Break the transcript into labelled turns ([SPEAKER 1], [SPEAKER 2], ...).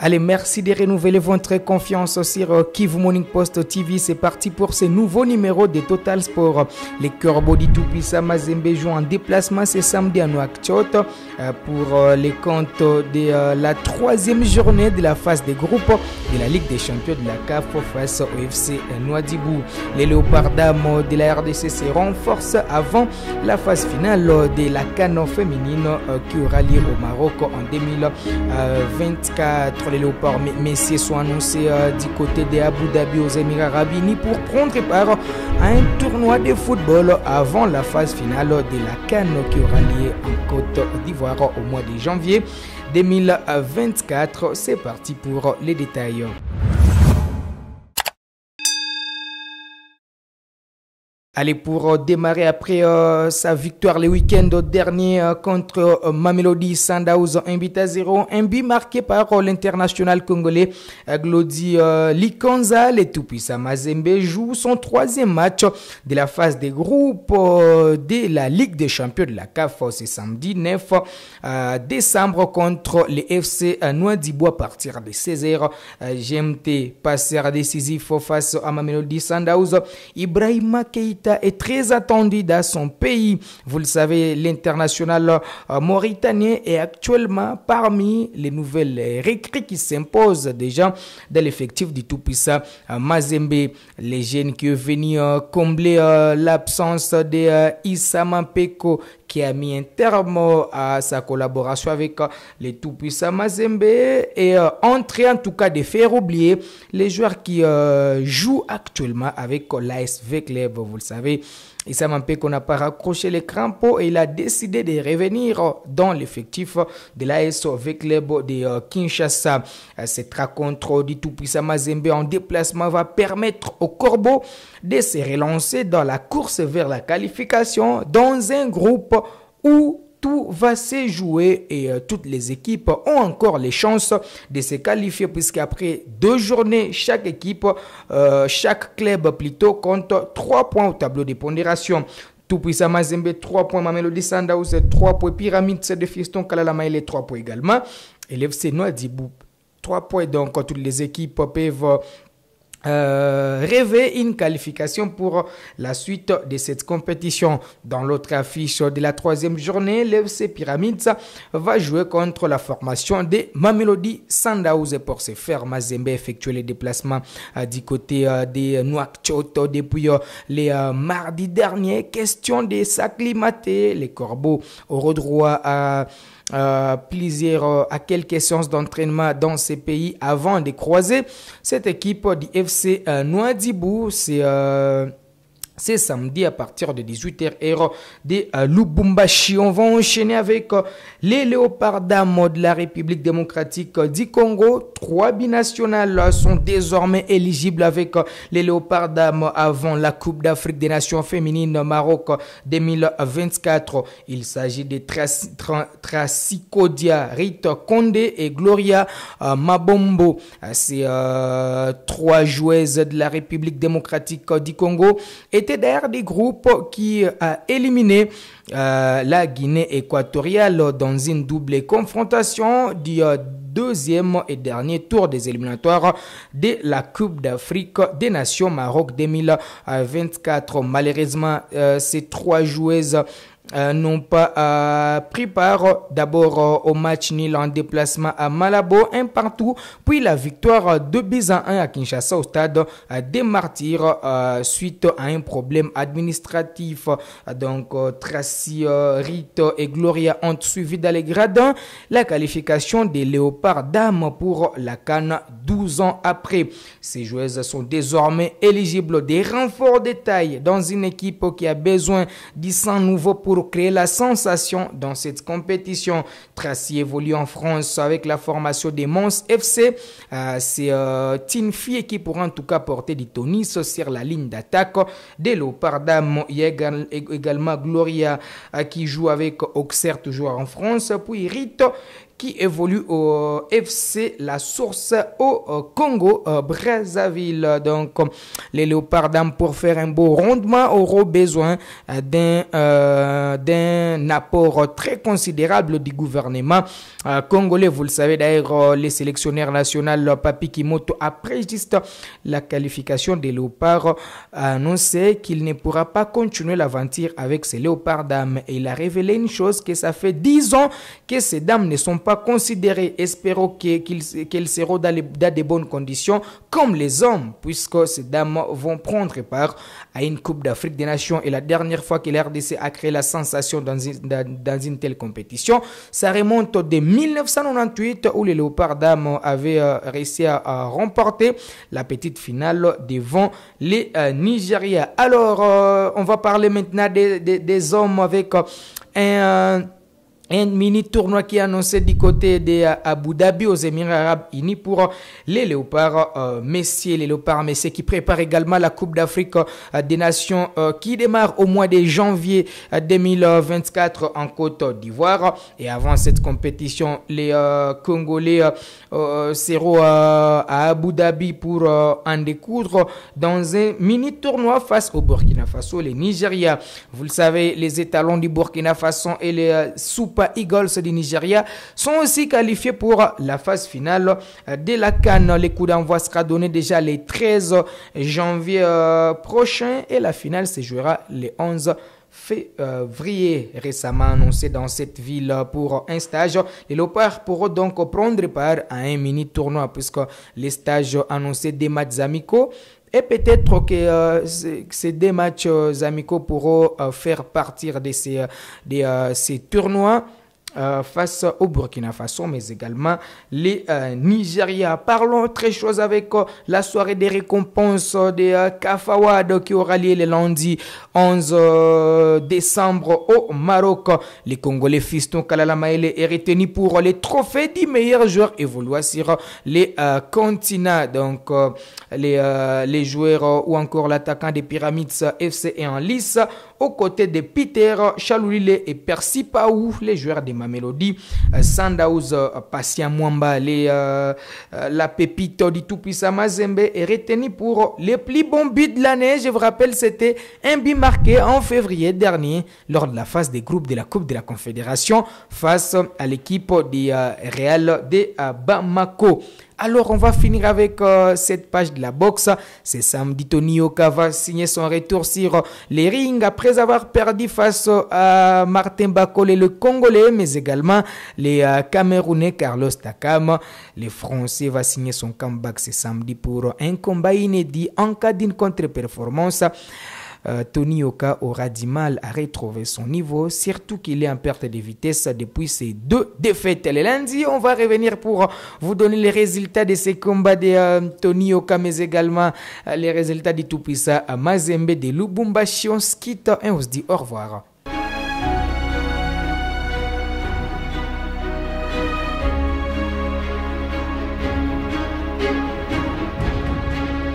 [SPEAKER 1] Allez, merci de renouveler votre confiance sur euh, Kivu Morning Post TV. C'est parti pour ce nouveau numéro de Total Sport. Les Corbeaux d'Itoupissa Mazembe jouent en déplacement ce samedi à Nouakchott euh, pour euh, les comptes de la troisième journée de la phase des groupes de la Ligue des champions de la CAF face au FC Nouadhibou. Les Léopards de la RDC se renforcent avant la phase finale de la canon féminine qui aura lieu au Maroc en 2024 les léopards messieurs sont annoncés euh, du côté des Abu Dhabi aux Émirats Arabes Unis pour prendre part à un tournoi de football avant la phase finale de la Cannes qui aura lieu en Côte d'Ivoire au mois de janvier 2024. C'est parti pour les détails. Allez, pour euh, démarrer après euh, sa victoire le week-end dernier euh, contre Mamelody Sandhaus un but à 0, un but marqué par l'international congolais Glody Likonza. Les tout Amazembe Mazembe joue son troisième match de la phase des groupes de la Ligue des champions de la CAF. ce samedi 9 décembre contre les FC noix à partir de 16h. GMT, passeur décisif face à Mamelody Sandhaus Ibrahima Keita est très attendu dans son pays. Vous le savez, l'international euh, mauritanien est actuellement parmi les nouvelles recrues qui s'imposent déjà dans l'effectif du tout-puissant euh, Mazembe. Les jeunes qui viennent combler euh, l'absence de Issa Peko qui a mis un terme à sa collaboration avec euh, les tout-puissants Mazembe et euh, entrer en tout cas de faire oublier les joueurs qui euh, jouent actuellement avec l'ASV Club. Vous le savez, Issa qu'on n'a pas raccroché les crampons et il a décidé de revenir dans l'effectif de l'ASOV Club de euh, Kinshasa. Euh, cette rencontre du tout-puissant Mazembe en déplacement va permettre au Corbeau de se relancer dans la course vers la qualification dans un groupe où tout va se jouer et euh, toutes les équipes ont encore les chances de se qualifier puisqu'après deux journées, chaque équipe, euh, chaque club plutôt compte trois points au tableau de pondération. Tout-Puissant Mazembe, 3 points. Mamelodi Sandaus, 3 points. Pyramide, c'est de Fiston. les 3 points également. Et l'FC Noadibou, 3 points. Donc, toutes les équipes peuvent euh, rêver une qualification pour la suite de cette compétition. Dans l'autre affiche de la troisième journée, l'FC Pyramids va jouer contre la formation des Mamelody Sundowns. Pour se faire, Mazembe effectuer les déplacements euh, du côté euh, des Nouakchott depuis le mardi dernier. Question de s'acclimater. Les Corbeaux auront droit à plusieurs plaisir euh, à quelques séances d'entraînement dans ces pays avant de croiser cette équipe du FC euh, Noidibou. C'est euh, c'est samedi à partir de 18h des de euh, Lubumbashi. On va enchaîner avec euh, les léopards de la République démocratique euh, du Congo. Trois binationales sont désormais éligibles avec les léopards avant la Coupe d'Afrique des Nations féminines Maroc 2024. Il s'agit de Tracicodia Rita Condé et Gloria Mabombo. Ces trois joueuses de la République démocratique du Congo et c'était des groupes qui a euh, éliminé euh, la Guinée équatoriale dans une double confrontation du euh, deuxième et dernier tour des éliminatoires de la Coupe d'Afrique des Nations Maroc 2024. Malheureusement, ces trois joueuses euh, n'ont pas pris part d'abord euh, au match nul en déplacement à Malabo, un partout, puis la victoire de buts à 1 à Kinshasa au stade euh, des Martyrs suite à un problème administratif. Donc Tracy Rito et Gloria ont suivi dans les gradins la qualification des Léopards d'âme pour la Cannes 12 ans après. Ces joueuses sont désormais éligibles des renforts de taille dans une équipe qui a besoin de nouveaux pour créer la sensation dans cette compétition. Tracy évolue en France avec la formation des Mons FC. Euh, c'est euh, qui pourra en tout cas porter du tonis sur la ligne d'attaque. de Lopardam, il y a également Gloria euh, qui joue avec Auxerre, toujours en France. Puis Rito qui évolue au euh, FC La Source au euh, Congo, euh, Brazzaville. Donc, les léopards pour faire un beau rondement auront besoin d'un apport très considérable du gouvernement congolais. Vous le savez d'ailleurs, les sélectionneurs nationaux Papi Kimoto, après juste la qualification des léopards, a annoncé qu'il ne pourra pas continuer l'aventure avec ces léopards d'âme Et il a révélé une chose, que ça fait 10 ans que ces dames ne sont pas considérer espérons qu'ils seront dans, les, dans bonnes conditions, comme les hommes, puisque ces dames vont prendre part à une Coupe d'Afrique des Nations. Et la dernière fois que l'RDC a créé la sensation dans une, telle compétition, ça remonte de 1998 où les Léopards dames avaient euh, réussi à, remporter la petite finale devant les euh, Alors, euh, on va parler maintenant des hommes avec euh, un un mini tournoi qui est annoncé du côté de Abu Dhabi aux Émirats Arabes Unis pour les léopards euh, Messieurs les léopards messieurs qui prépare également la Coupe d'Afrique euh, des Nations euh, qui démarre au mois de janvier 2024 en Côte d'Ivoire. Et avant cette compétition, les Congolais seront à Abu Dhabi pour en découdre dans un mini tournoi face au Burkina Faso, les Nigeria. Vous le savez, les étalons du Burkina Faso et les soup Eagles du Nigeria sont aussi qualifiés pour la phase finale de la Cannes. Les coups d'envoi sera donné déjà le 13 janvier euh, prochain et la finale se jouera le 11 février récemment annoncé dans cette ville pour un stage. Les léopards pourront donc prendre part à un mini tournoi puisque les stages annoncés des matchs amicaux et peut-être que euh, ces deux matchs euh, amicaux pourront euh, faire partir de ces, de, ces tournois euh, face au Burkina Faso, mais également les euh, Nigeria. Parlons très chose avec euh, la soirée des récompenses euh, des Kafawad qui aura lieu le lundi 11 décembre au Maroc. Les Congolais Fiston Maele et retenu pour les trophées du meilleurs joueurs évoluant sur les continents. Donc, les, les joueurs ou encore l'attaquant des Pyramids FC est en lice aux côtés de Peter Chaloulile et Percy Paou, les joueurs de Mamelody, euh, Sandaouz, euh, Patient Mwamba, les, euh, la pépite du Tupisa Mazembe est retenu pour les plus bons buts de l'année. Je vous rappelle, c'était un but marqué en février dernier lors de la phase des groupes de la Coupe de la Confédération face à l'équipe du Real de Bamako. Alors on va finir avec euh, cette page de la boxe. C'est samedi Tony Oka va signer son retour sur euh, les rings après avoir perdu face euh, à Martin Bakole, le Congolais, mais également les Camerounais Carlos Takam. Le Français va signer son comeback ce samedi pour un combat inédit en cas d'une contre-performance. Euh, Tony Oka aura du mal à retrouver son niveau, surtout qu'il est en perte de vitesse depuis ses deux défaites. Le lundi, on va revenir pour vous donner les résultats de ces combats de euh, Tony Oka, mais également euh, les résultats de Tupisa à Mazembe de Lubumbashi. On se quitte et hein, on se dit au revoir.